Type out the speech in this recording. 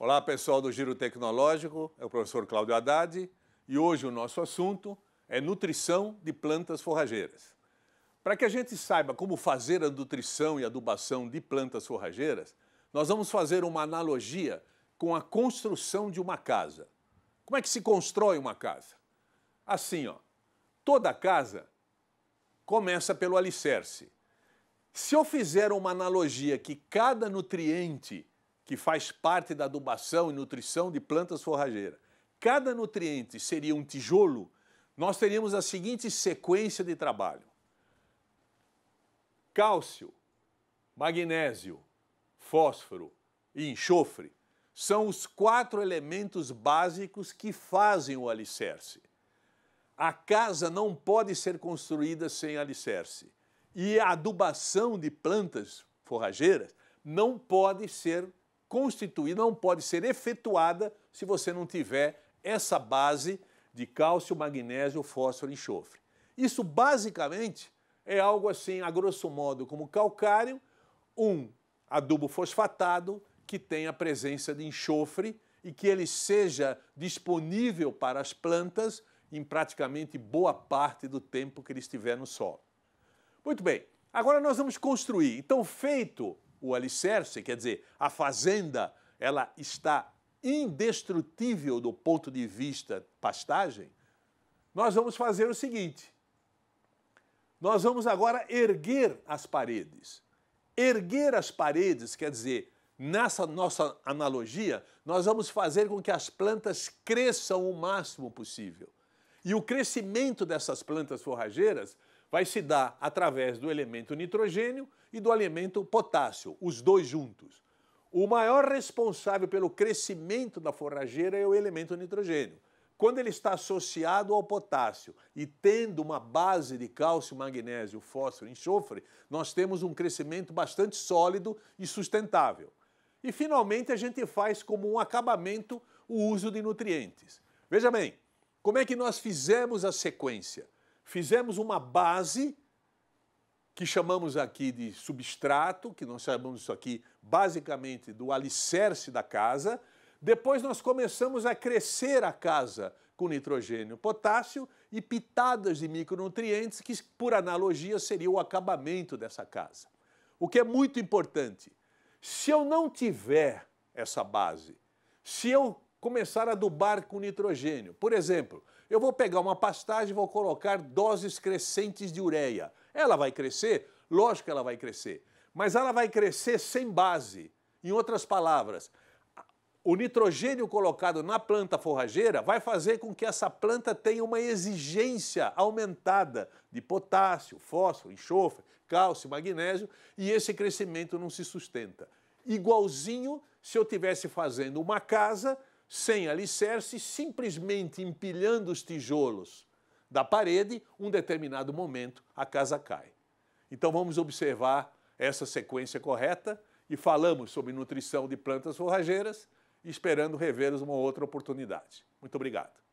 Olá, pessoal do Giro Tecnológico, é o professor Cláudio Haddad e hoje o nosso assunto é nutrição de plantas forrageiras. Para que a gente saiba como fazer a nutrição e adubação de plantas forrageiras, nós vamos fazer uma analogia com a construção de uma casa. Como é que se constrói uma casa? Assim, ó, toda casa começa pelo alicerce. Se eu fizer uma analogia que cada nutriente que faz parte da adubação e nutrição de plantas forrageiras, cada nutriente seria um tijolo, nós teríamos a seguinte sequência de trabalho: cálcio, magnésio, fósforo e enxofre são os quatro elementos básicos que fazem o alicerce. A casa não pode ser construída sem alicerce. E a adubação de plantas forrageiras não pode ser constituída, não pode ser efetuada se você não tiver essa base de cálcio, magnésio, fósforo e enxofre. Isso basicamente é algo assim, a grosso modo, como calcário, um adubo fosfatado que tem a presença de enxofre e que ele seja disponível para as plantas em praticamente boa parte do tempo que ele estiver no solo. Muito bem, agora nós vamos construir. Então, feito o alicerce, quer dizer, a fazenda, ela está indestrutível do ponto de vista pastagem, nós vamos fazer o seguinte: nós vamos agora erguer as paredes. Erguer as paredes quer dizer, nessa nossa analogia, nós vamos fazer com que as plantas cresçam o máximo possível. E o crescimento dessas plantas forrageiras vai se dar através do elemento nitrogênio e do elemento potássio, os dois juntos. O maior responsável pelo crescimento da forrageira é o elemento nitrogênio. Quando ele está associado ao potássio e tendo uma base de cálcio, magnésio, fósforo e enxofre, nós temos um crescimento bastante sólido e sustentável. E finalmente a gente faz como um acabamento o uso de nutrientes. Veja bem, como é que nós fizemos a sequência? Fizemos uma base que chamamos aqui de substrato, que nós chamamos isso aqui basicamente do alicerce da casa. Depois nós começamos a crescer a casa com nitrogênio, potássio e pitadas de micronutrientes, que por analogia seria o acabamento dessa casa. O que é muito importante, se eu não tiver essa base, se eu começar a adubar com nitrogênio. Por exemplo, eu vou pegar uma pastagem e vou colocar doses crescentes de ureia. Ela vai crescer? Lógico que ela vai crescer. Mas ela vai crescer sem base. Em outras palavras, o nitrogênio colocado na planta forrageira vai fazer com que essa planta tenha uma exigência aumentada de potássio, fósforo, enxofre, cálcio, magnésio e esse crescimento não se sustenta. Igualzinho se eu tivesse fazendo uma casa sem alicerce, simplesmente empilhando os tijolos da parede, um determinado momento a casa cai. Então vamos observar essa sequência correta e falamos sobre nutrição de plantas forrageiras, esperando rever uma outra oportunidade. Muito obrigado.